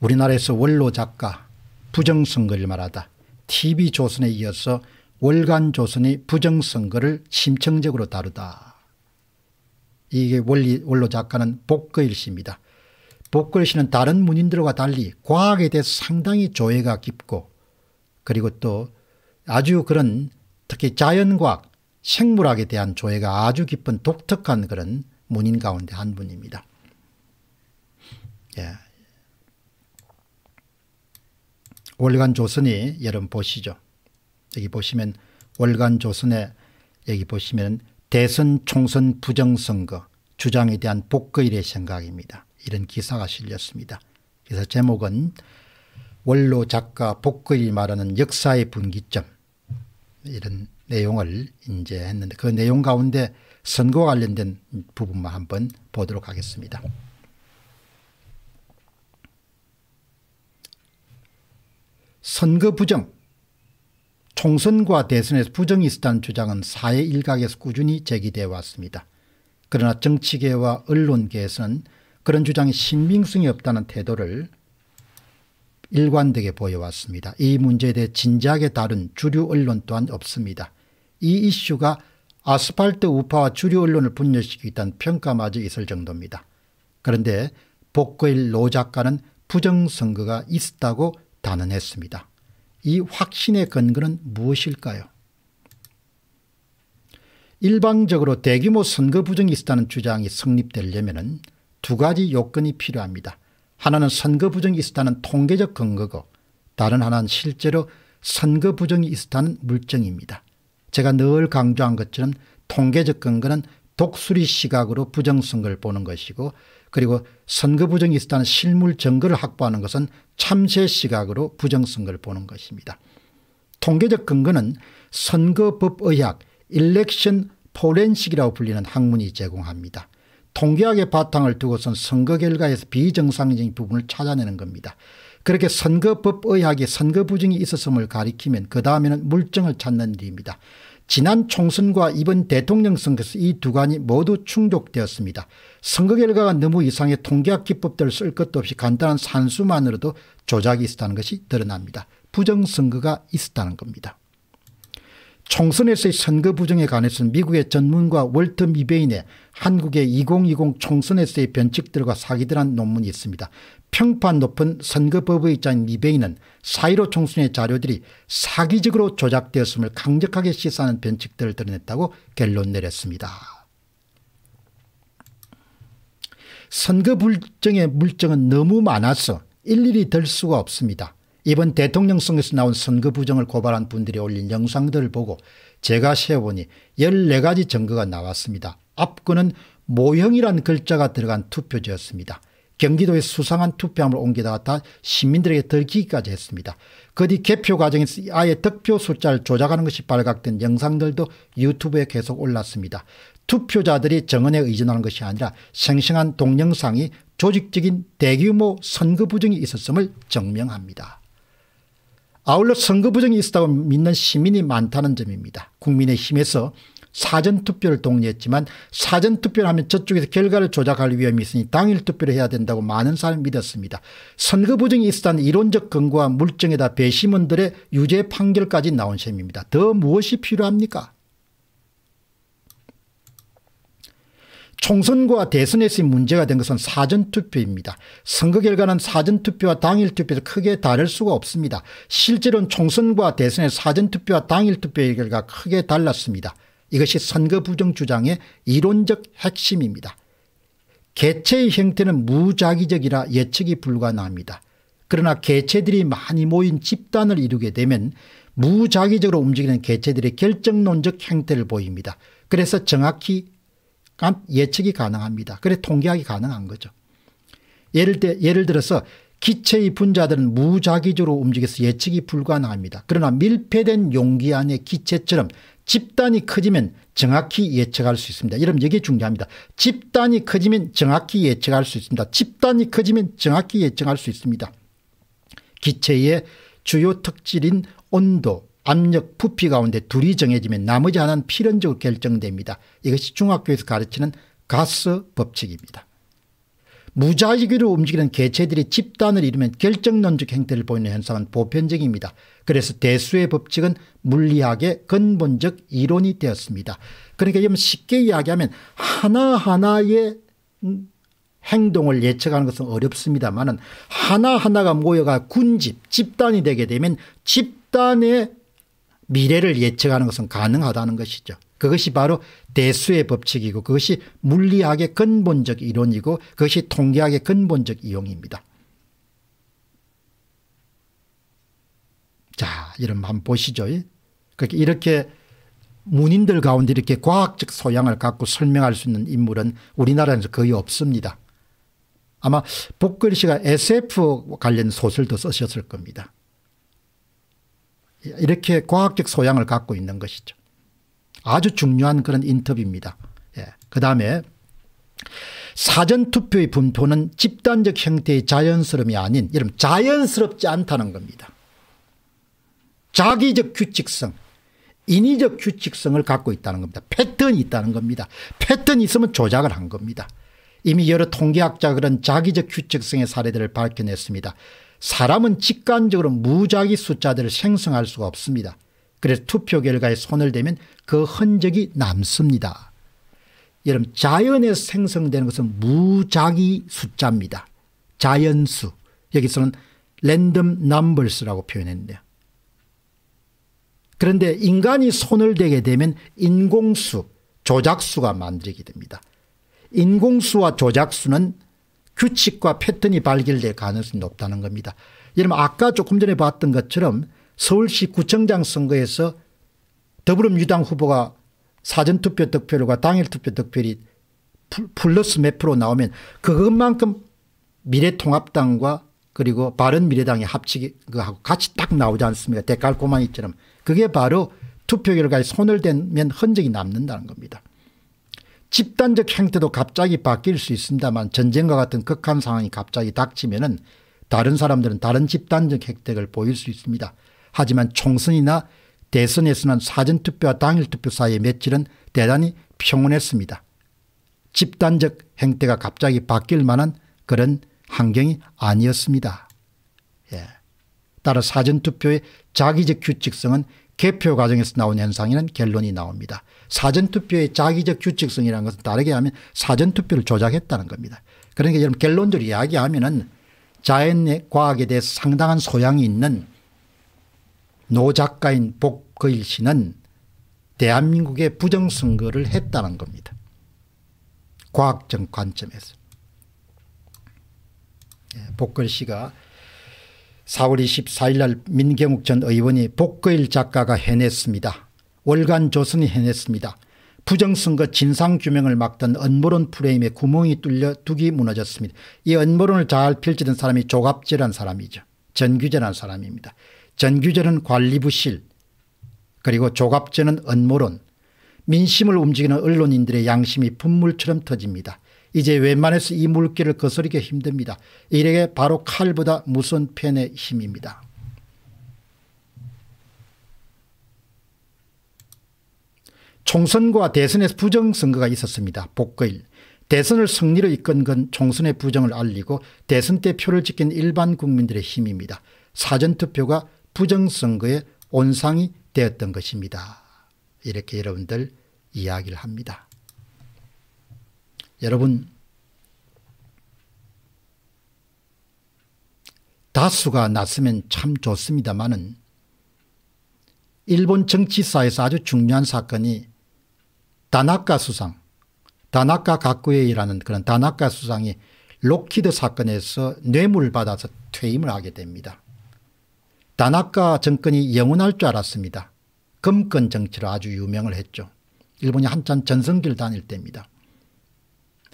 우리나라에서 원로 작가 부정선거를 말하다 TV조선에 이어서 월간조선이 부정선거를 심층적으로 다루다. 이게 원리, 원로 작가는 복거일 씨입니다. 복거일 씨는 다른 문인들과 달리 과학에 대해 상당히 조예가 깊고 그리고 또 아주 그런 특히 자연과학, 생물학에 대한 조예가 아주 깊은 독특한 그런 문인 가운데 한 분입니다. 예. 월간 조선이 여러분 보시죠. 여기 보시면 월간 조선에 여기 보시면 대선 총선 부정선거 주장에 대한 복거일의 생각입니다. 이런 기사가 실렸습니다. 기사 제목은 원로 작가 복거일 말하는 역사의 분기점 이런 내용을 이제 했는데 그 내용 가운데 선거 관련된 부분만 한번 보도록 하겠습니다. 선거 부정 총선과 대선에서 부정이 있었다는 주장은 사회 일각에서 꾸준히 제기되어 왔습니다. 그러나 정치계와 언론계에서는 그런 주장이 신빙성이 없다는 태도를 일관되게 보여왔습니다. 이 문제에 대해 진지하게 다룬 주류 언론 또한 없습니다. 이 이슈가 아스팔트 우파와 주류 언론을 분열시키겠다는 평가마저 있을 정도입니다. 그런데 복거일 노 작가는 부정선거가 있었다고 단언했습니다. 이 확신의 근거는 무엇일까요? 일방적으로 대규모 선거 부정이 있었다는 주장이 성립되려면 두 가지 요건이 필요합니다. 하나는 선거 부정이 있었다는 통계적 근거고 다른 하나는 실제로 선거 부정이 있었다는 물증입니다. 제가 늘 강조한 것처럼 통계적 근거는 독수리 시각으로 부정선거를 보는 것이고 그리고 선거 부정이 있었다는 실물 증거를 확보하는 것은 참새 시각으로 부정선거를 보는 것입니다. 통계적 근거는 선거법의학 일렉션 포렌식이라고 불리는 학문이 제공합니다. 통계학의 바탕을 두고선 선거 결과에서 비정상적인 부분을 찾아내는 겁니다. 그렇게 선거법의학이 선거 부정이 있었음을 가리키면 그 다음에는 물증을 찾는 일입니다. 지난 총선과 이번 대통령 선거에서 이 두 관이 모두 충족되었습니다. 선거 결과가 너무 이상의 통계학 기법들을 쓸 것도 없이 간단한 산수만으로도 조작이 있었다는 것이 드러납니다. 부정선거가 있었다는 겁니다. 총선에서의 선거 부정에 관해서는 미국의 전문가 월터 미베인의 한국의 2020 총선에서의 변칙들과 사기들한 논문이 있습니다. 평판 높은 선거법의자인 미베인은 사1로 총선의 자료들이 사기적으로 조작되었음을 강력하게 시사하는 변칙들을 드러냈다고 결론 내렸습니다. 선거 불정의 물정은 너무 많아서 일일이 될 수가 없습니다. 이번 대통령 선에서 나온 선거 부정을 고발한 분들이 올린 영상들을 보고 제가 세어보니 14가지 증거가 나왔습니다. 앞거은 모형이란 글자가 들어간 투표지였습니다. 경기도에 수상한 투표함을 옮기다가 다 시민들에게 들키기까지 했습니다. 그 뒤 개표 과정에서 아예 득표 숫자를 조작하는 것이 발각된 영상들도 유튜브에 계속 올랐습니다. 투표자들이 정언에 의존하는 것이 아니라 생생한 동영상이 조직적인 대규모 선거 부정이 있었음을 증명합니다. 아울러 선거 부정이 있었다고 믿는 시민이 많다는 점입니다. 국민의힘에서 사전투표를 동의했지만 사전투표를 하면 저쪽에서 결과를 조작할 위험이 있으니 당일투표를 해야 된다고 많은 사람이 믿었습니다. 선거 부정이 있었다는 이론적 근거와 물증에다 배심원들의 유죄 판결까지 나온 셈입니다. 더 무엇이 필요합니까 총선과 대선에서의 문제가 된 것은 사전투표입니다. 선거 결과는 사전투표와 당일투표에서 크게 다를 수가 없습니다. 실제로는 총선과 대선의 사전투표와 당일투표의 결과가 크게 달랐습니다. 이것이 선거 부정 주장의 이론적 핵심입니다. 개체의 형태는 무작위적이라 예측이 불가능합니다. 그러나 개체들이 많이 모인 집단을 이루게 되면 무작위적으로 움직이는 개체들의 결정론적 형태를 보입니다. 그래서 정확히 예측이 가능합니다. 그래 통계학이 가능한 거죠. 예를, 들, 예를 들어서 기체의 분자들은 무작위적으로 움직여서 예측이 불가능합니다. 그러나 밀폐된 용기 안의 기체처럼 집단이 커지면 정확히 예측할 수 있습니다. 여러분 이게 중요합니다. 집단이 커지면 정확히 예측할 수 있습니다. 집단이 커지면 정확히 예측할 수 있습니다. 기체의 주요 특질인 온도, 압력 부피 가운데 둘이 정해지면 나머지 하나는 필연적으로 결정됩니다. 이것이 중학교에서 가르치는 가스 법칙입니다. 무자기로 움직이는 개체들이 집단을 이루면 결정론적 행태를 보이는 현상은 보편적입니다. 그래서 대수의 법칙은 물리학의 근본적 이론이 되었습니다. 그러니까 쉽게 이야기하면 하나하나의 음, 행동을 예측하는 것은 어렵습니다만 하나하나가 모여가 군집, 집단이 되게 되면 집단의 미래를 예측하는 것은 가능하다는 것이죠. 그것이 바로 대수의 법칙이고 그것이 물리학의 근본적 이론이고 그것이 통계학의 근본적 이용입니다. 자, 이런 한번 보시죠. 그렇게 그러니까 이렇게 문인들 가운데 이렇게 과학적 소양을 갖고 설명할 수 있는 인물은 우리나라에서 거의 없습니다. 아마 복글 씨가 SF 관련 소설도 쓰셨을 겁니다. 이렇게 과학적 소양을 갖고 있는 것이죠. 아주 중요한 그런 인터뷰입니다. 예. 그 다음에 사전투표의 분포는 집단적 형태의 자연스러움이 아닌 이런 자연스럽지 않다는 겁니다. 자기적 규칙성, 인위적 규칙성을 갖고 있다는 겁니다. 패턴이 있다는 겁니다. 패턴이 있으면 조작을 한 겁니다. 이미 여러 통계학자 그런 자기적 규칙성의 사례들을 밝혀냈습니다. 사람은 직관적으로 무작위 숫자들을 생성할 수가 없습니다. 그래서 투표 결과에 손을 대면 그 흔적이 남습니다. 여러분 자연에서 생성되는 것은 무작위 숫자입니다. 자연수 여기서는 랜덤 넘버스라고 표현했는데요. 그런데 인간이 손을 대게 되면 인공수, 조작수가 만들게 됩니다. 인공수와 조작수는 규칙과 그 패턴이 발견될 가능성이 높다는 겁니다. 예를 들 아까 조금 전에 봤던 것처럼 서울시 구청장 선거에서 더불어민주당 후보가 사전투표 득표율과 당일투표 득표율이 플러스 몇 프로 나오면 그것만큼 미래통합당과 그리고 바른미래당이 합치하고 같이 딱 나오지 않습니까 데칼코마니처럼 그게 바로 투표 결과에 손을 대면 흔적이 남는다는 겁니다. 집단적 행태도 갑자기 바뀔 수 있습니다만 전쟁과 같은 극한 상황이 갑자기 닥치면은 다른 사람들은 다른 집단적 혜택을 보일 수 있습니다. 하지만 총선이나 대선에서는 사전투표와 당일투표 사이의 며칠은 대단히 평온했습니다. 집단적 행태가 갑자기 바뀔 만한 그런 환경이 아니었습니다. 예. 따라 사전투표의 자기적 규칙성은 개표 과정에서 나온 현상에는 결론이 나옵니다. 사전투표의 자기적 규칙성이라는 것은 다르게 하면 사전투표를 조작했다는 겁니다. 그러니까 여러분 결론적으로 이야기하면 은 자연과학에 대해서 상당한 소양이 있는 노작가인 복거일 씨는 대한민국의 부정선거를 했다는 겁니다. 과학적 관점에서. 예, 복걸 씨가 4월 24일 날 민경욱 전 의원이 복거일 작가가 해냈습니다. 월간 조선이 해냈습니다. 부정선거 진상규명을 막던 언모론 프레임에 구멍이 뚫려 둑이 무너졌습니다. 이 언모론을 잘 펼치던 사람이 조갑재란 사람이죠. 전규재란 사람입니다. 전규재는 관리부실 그리고 조갑재는 언모론 민심을 움직이는 언론인들의 양심이 분물처럼 터집니다. 이제 웬만해서 이 물길을 거스르기 힘듭니다. 이래게 바로 칼보다 무선 펜의 힘입니다. 총선과 대선에서 부정선거가 있었습니다. 복거일. 대선을 승리로 이끈 건 총선의 부정을 알리고 대선 때 표를 지킨 일반 국민들의 힘입니다. 사전투표가 부정선거의 온상이 되었던 것입니다. 이렇게 여러분들 이야기를 합니다. 여러분 다수가 났으면 참좋습니다마는 일본 정치사에서 아주 중요한 사건이 다나카 수상, 다나카 가쿠에이라는 그런 다나카 수상이 록히드 사건에서 뇌물을 받아서 퇴임을 하게 됩니다. 다나카 정권이 영원할 줄 알았습니다. 금권 정치로 아주 유명을 했죠. 일본이 한참 전성기를 다닐 때입니다.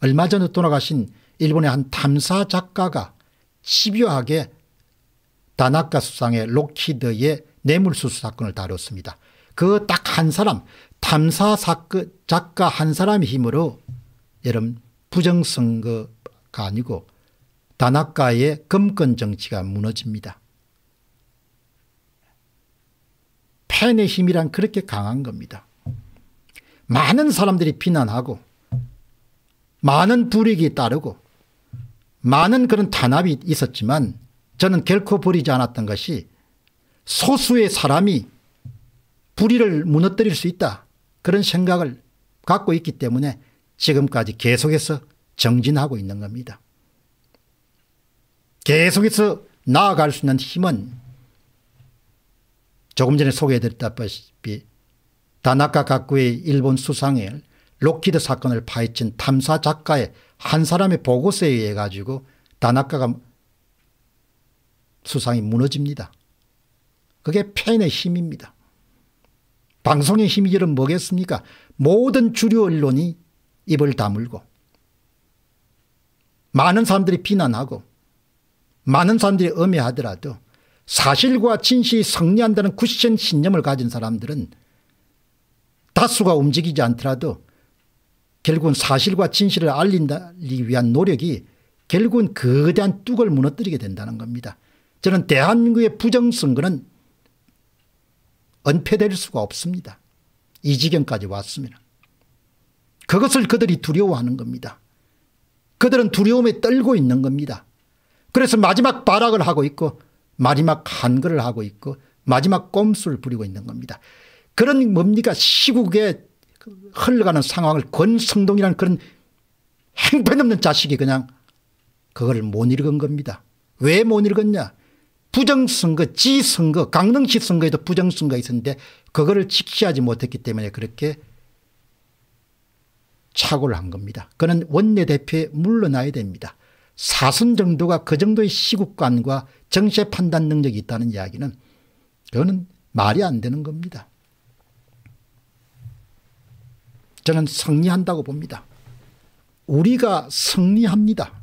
얼마 전에 돌아가신 일본의 한 탐사 작가가 집요하게 다나카 수상의 록히드의 뇌물수수 사건을 다뤘습니다. 그 딱 한 사람 탐사 사건 작가 한 사람의 힘으로 여러분 부정선거가 아니고 다나카의 금권 정치가 무너집니다. 팬의 힘이란 그렇게 강한 겁니다. 많은 사람들이 비난하고 많은 불이익이 따르고 많은 그런 탄압이 있었지만 저는 결코 버리지 않았던 것이 소수의 사람이 불의를 무너뜨릴 수 있다 그런 생각을 갖고 있기 때문에 지금까지 계속해서 정진하고 있는 겁니다. 계속해서 나아갈 수 있는 힘은 조금 전에 소개해드렸다시피 다나카 각구의 일본 수상을 록히드 사건을 파헤친 탐사 작가의 한 사람의 보고서에 의해 가지고 다나카가 수상이 무너집니다. 그게 팬의 힘입니다. 방송의 힘이란 뭐겠습니까? 모든 주류 언론이 입을 다물고 많은 사람들이 비난하고 많은 사람들이 음해하더라도 사실과 진실이 성리한다는 쿠션 신념을 가진 사람들은 다수가 움직이지 않더라도 결국은 사실과 진실을 알린다기 위한 노력이 결국은 거대한 뚝을 무너뜨리게 된다는 겁니다. 저는 대한민국의 부정선거는 은폐될 수가 없습니다. 이 지경까지 왔습니다 그것을 그들이 두려워하는 겁니다. 그들은 두려움에 떨고 있는 겁니다. 그래서 마지막 발악을 하고 있고 마지막 한글을 하고 있고 마지막 꼼수를 부리고 있는 겁니다. 그런 뭡니까 시국에 흘러가는 상황을 권성동이라는 그런 행편없는 자식이 그냥 그걸 못 읽은 겁니다. 왜 못 읽었냐. 부정선거, 지선거, 강릉시 선거에도 부정선거 가 있었는데 그거를 직시하지 못했기 때문에 그렇게 착오를 한 겁니다. 그는 원내대표에 물러나야 됩니다. 사선 정도가 그 정도의 시국관과 정세 판단 능력이 있다는 이야기는 그거는 말이 안 되는 겁니다. 저는 승리한다고 봅니다. 우리가 승리합니다.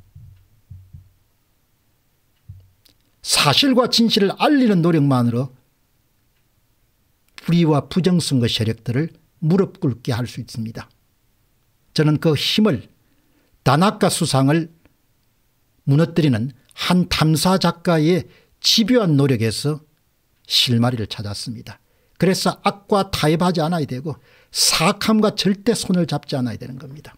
사실과 진실을 알리는 노력만으로 불의와 부정선거 세력들을 무릎 꿇게 할 수 있습니다. 저는 그 힘을 다나카 수상을 무너뜨리는 한 탐사 작가의 집요한 노력에서 실마리를 찾았습니다. 그래서 악과 타협하지 않아야 되고 사악함과 절대 손을 잡지 않아야 되는 겁니다.